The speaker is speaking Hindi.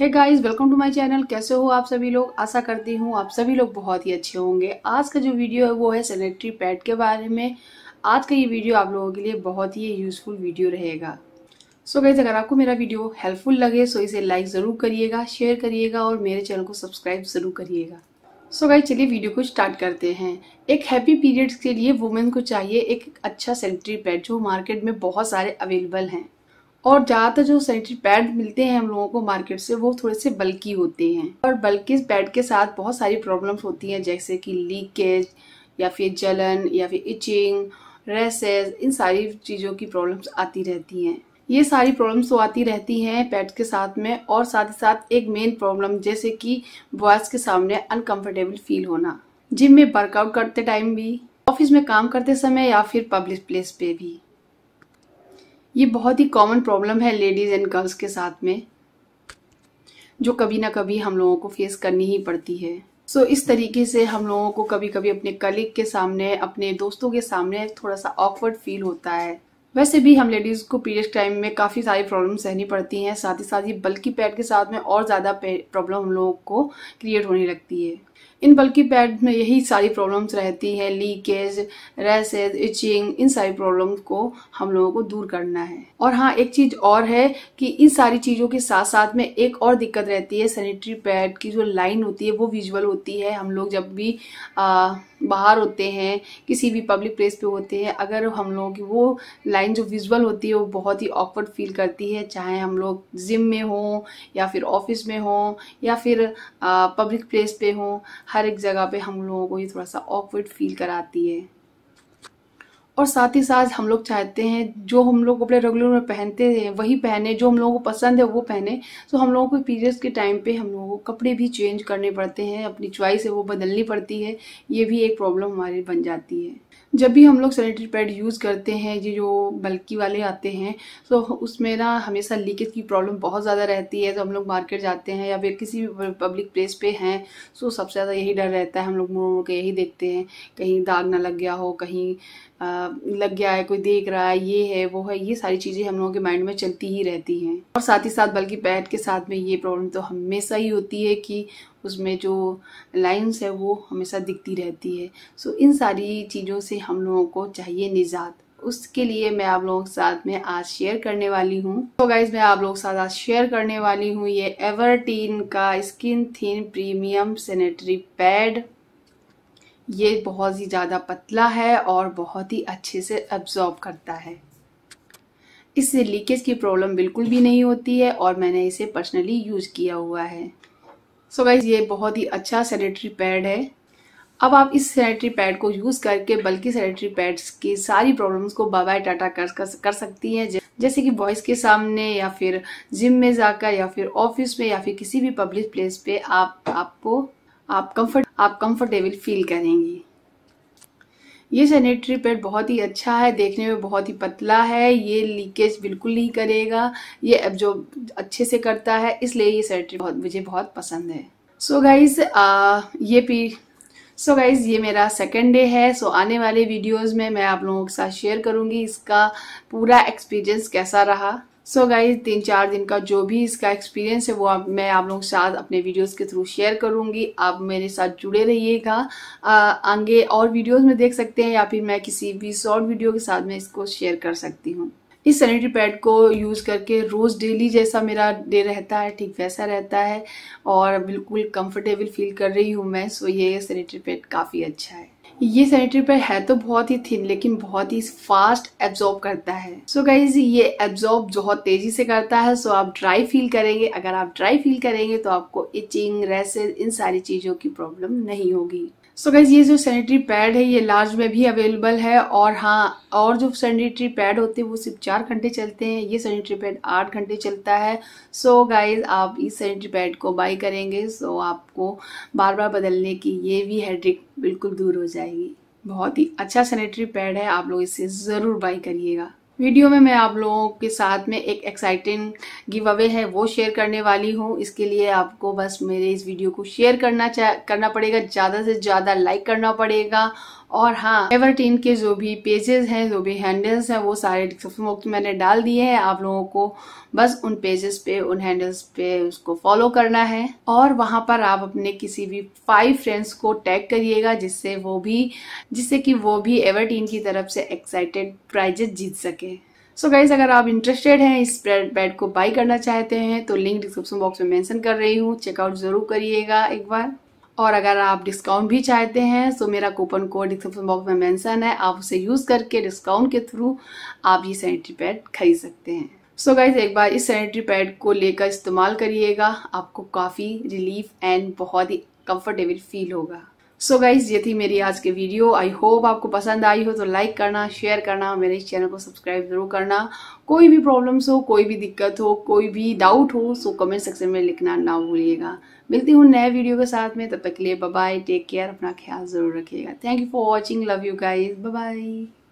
है guys welcome to my channel कैसे हो आप सभी लोग आशा करती हूँ आप सभी लोग बहुत ही अच्छे होंगे आज का जो वीडियो है वो है सैनिटरी पैड के बारे में आज का ये वीडियो आप लोगों के लिए बहुत ही यूज़फुल वीडियो रहेगा सो so गाइज अगर आपको मेरा वीडियो हेल्पफुल लगे सो इसे लाइक ज़रूर करिएगा शेयर करिएगा और मेरे चैनल को सब्सक्राइब ज़रूर करिएगा सो so गाइज चलिए वीडियो को स्टार्ट करते हैं एक हैप्पी पीरियड्स के लिए वुमेन को चाहिए एक अच्छा सैनिटरी पैड जो मार्केट में बहुत सारे अवेलेबल हैं और ज़्यादातर जो सैनिटरी पैड मिलते हैं हम लोगों को मार्केट से वो थोड़े से बल्कि होते हैं और बल्कि पैड के साथ बहुत सारी प्रॉब्लम्स होती हैं जैसे कि लीकेज या फिर जलन या फिर इचिंग रेसेस इन सारी चीज़ों की प्रॉब्लम्स आती रहती हैं ये सारी प्रॉब्लम्स तो आती रहती हैं पैड के साथ में और साथ ही साथ एक मेन प्रॉब्लम जैसे कि बॉयज़ के सामने अनकंफर्टेबल फील होना जिम में वर्कआउट करते टाइम भी ऑफिस में काम करते समय या फिर पब्लिक प्लेस पे भी ये बहुत ही कॉमन प्रॉब्लम है लेडीज़ एंड गर्ल्स के साथ में जो कभी ना कभी हम लोगों को फेस करनी ही पड़ती है सो so, इस तरीके से हम लोगों को कभी कभी अपने कलीग के सामने अपने दोस्तों के सामने थोड़ा सा ऑकवर्ड फील होता है वैसे भी हम लेडीज़ को पीरियड टाइम में काफ़ी सारी प्रॉब्लम सहनी पड़ती हैं साथ ही साथ ये बल्कि पैड के साथ में और ज़्यादा प्रॉब्लम हम लोगों को क्रिएट होने लगती है इन बल्कि पैड में यही सारी प्रॉब्लम्स रहती है लीकेज रैसेज इचिंग इन सारी प्रॉब्लम को हम लोगों को दूर करना है और हाँ एक चीज़ और है कि इन सारी चीज़ों के साथ साथ में एक और दिक्कत रहती है सैनिटरी पैड की जो लाइन होती है वो विजुअल होती है हम लोग जब भी आ, बाहर होते हैं किसी भी पब्लिक प्लेस पे होते हैं अगर हम लोगों की वो लाइन लाइन जो विजुअल होती है वो बहुत ही ऑकवर्ड फील करती है चाहे हम लोग जिम में हों या फिर ऑफिस में हों या फिर पब्लिक प्लेस पे हों हर एक जगह पे हम लोगों को ये थोड़ा सा ऑकवर्ड फील कराती है और साथ ही साथ हम लोग चाहते हैं जो हम लोग कपड़े रेगुलर में पहनते हैं वही पहने जो हम लोगों को पसंद है वो पहने तो हम लोगों को पीरियड्स के टाइम पे हम लोगों को कपड़े भी चेंज करने पड़ते हैं अपनी चॉइस है वो बदलनी पड़ती है ये भी एक प्रॉब्लम हमारी बन जाती है जब भी हम लोग सैनिटरी पैड यूज़ करते हैं ये जो बल्कि वाले आते हैं तो उसमें ना हमेशा लीकेज की प्रॉब्लम बहुत ज़्यादा रहती है तो हम लोग मार्केट जाते हैं या फिर किसी भी पब्लिक प्लेस पे हैं तो सबसे ज़्यादा यही डर रहता है हम लोग मुड़ मुड़ के यही देखते हैं कहीं दाग ना लग गया हो कहीं आ, लग गया है कोई देख रहा है ये है वो है ये सारी चीज़ें हम लोगों के माइंड में चलती ही रहती हैं और साथ ही साथ बल्कि पैड के साथ में ये प्रॉब्लम तो हमेशा ही होती है कि उसमें जो लाइंस है वो हमेशा दिखती रहती है सो इन सारी चीज़ों से हम लोगों को चाहिए निजात उसके लिए मैं आप लोगों के साथ में आज शेयर करने वाली हूँ तो गाइज मैं आप लोगों के साथ आज शेयर करने वाली हूँ ये एवरटीन का skin thin premium sanitary pad ये बहुत ही ज़्यादा पतला है और बहुत ही अच्छे से अब्ज़ॉर्ब करता है इससे लीकेज की प्रॉब्लम बिल्कुल भी नहीं होती है और मैंने इसे पर्सनली यूज़ किया हुआ है सो so गाइज ये बहुत ही अच्छा सैनिटरी पैड है अब आप इस सैनिटरी पैड को यूज़ करके बल्कि सैनिटरी पैड्स की सारी प्रॉब्लम्स को बाबा टाटा कर, कर, सकती हैं जैसे कि बॉयज़ के सामने या फिर जिम में जाकर या फिर ऑफिस में या फिर किसी भी पब्लिक प्लेस पे आप आपको आप कंफर्ट आप कंफर्टेबल फील करेंगी ये सैनिटरी पैड बहुत ही अच्छा है देखने में बहुत ही पतला है ये लीकेज बिल्कुल नहीं करेगा ये जो अच्छे से करता है इसलिए ये सैनिटरी बहुत मुझे बहुत पसंद है सो so गाइज ये पी सो so गाइज़ ये मेरा सेकेंड डे है सो so आने वाले वीडियोस में मैं आप लोगों के साथ शेयर करूँगी इसका पूरा एक्सपीरियंस कैसा रहा सो so गाइज तीन चार दिन का जो भी इसका एक्सपीरियंस है वो आप, मैं आप लोगों के साथ अपने वीडियोस के थ्रू शेयर करूँगी आप मेरे साथ जुड़े रहिएगा आगे और वीडियोस में देख सकते हैं या फिर मैं किसी भी शॉर्ट वीडियो के साथ में इसको शेयर कर सकती हूँ इस सैनिटरी पैड को यूज़ करके रोज़ डेली जैसा मेरा डे रहता है ठीक वैसा रहता है और बिल्कुल कम्फर्टेबल फील कर रही हूँ मैं सो ये सैनिटरी पैड काफ़ी अच्छा है ये सैनिटरी पैड है तो बहुत ही थिन लेकिन बहुत ही फास्ट एब्जॉर्ब करता है सो so गाइज ये एब्जॉर्ब बहुत तेजी से करता है सो so आप ड्राई फील करेंगे अगर आप ड्राई फील करेंगे तो आपको इचिंग रेसेस इन सारी चीजों की प्रॉब्लम नहीं होगी सो so गैस ये जो सैनिटरी पैड है ये लार्ज में भी अवेलेबल है और हाँ और जो सैनिटरी पैड होते हैं वो सिर्फ चार घंटे चलते हैं ये सैनिटरी पैड आठ घंटे चलता है सो so गाइज आप इस सैनिटरी पैड को बाई करेंगे सो so आपको बार बार बदलने की ये भी हेड्रिक बिल्कुल दूर हो जाएगी बहुत ही अच्छा सैनिटरी पैड है आप लोग इसे ज़रूर बाई करिएगा वीडियो में मैं आप लोगों के साथ में एक एक्साइटिंग गिव अवे है वो शेयर करने वाली हूँ इसके लिए आपको बस मेरे इस वीडियो को शेयर करना चाह करना पड़ेगा ज़्यादा से ज़्यादा लाइक करना पड़ेगा और हाँ एवरटीन के जो भी पेजेस हैं जो भी हैंडल्स हैं वो सारे डिस्क्रिप्शन बॉक्स में मैंने डाल दिए हैं आप लोगों को बस उन पेजेस पे उन हैंडल्स पे उसको फॉलो करना है और वहाँ पर आप अपने किसी भी फाइव फ्रेंड्स को टैग करिएगा जिससे वो भी जिससे कि वो भी एवरटीन की तरफ से एक्साइटेड प्राइजेस जीत सके सो so गाइज अगर आप इंटरेस्टेड हैं इस बेड को बाई करना चाहते हैं तो लिंक डिस्क्रिप्शन बॉक्स में मैंशन कर रही हूँ चेकआउट जरूर करिएगा एक बार और अगर आप डिस्काउंट भी चाहते हैं तो मेरा कूपन कोड डिस्क्रिप्शन बॉक्स में मेंशन है आप उसे यूज़ करके डिस्काउंट के थ्रू आप ये सैनिटरी पैड खरीद सकते हैं सो so गाइज एक बार इस सैनिटरी पैड को लेकर इस्तेमाल करिएगा आपको काफ़ी रिलीफ एंड बहुत ही कंफर्टेबल फील होगा सो गाइज ये थी मेरी आज की वीडियो आई होप आपको पसंद आई हो तो लाइक करना शेयर करना मेरे इस चैनल को सब्सक्राइब जरूर करना कोई भी प्रॉब्लम्स हो कोई भी दिक्कत हो कोई भी डाउट हो सो कमेंट सेक्शन में लिखना ना भूलिएगा मिलती हूँ नए वीडियो के साथ में तब तक के लिए बाय टेक केयर अपना ख्याल जरूर रखिएगा thank you for watching love you guys bye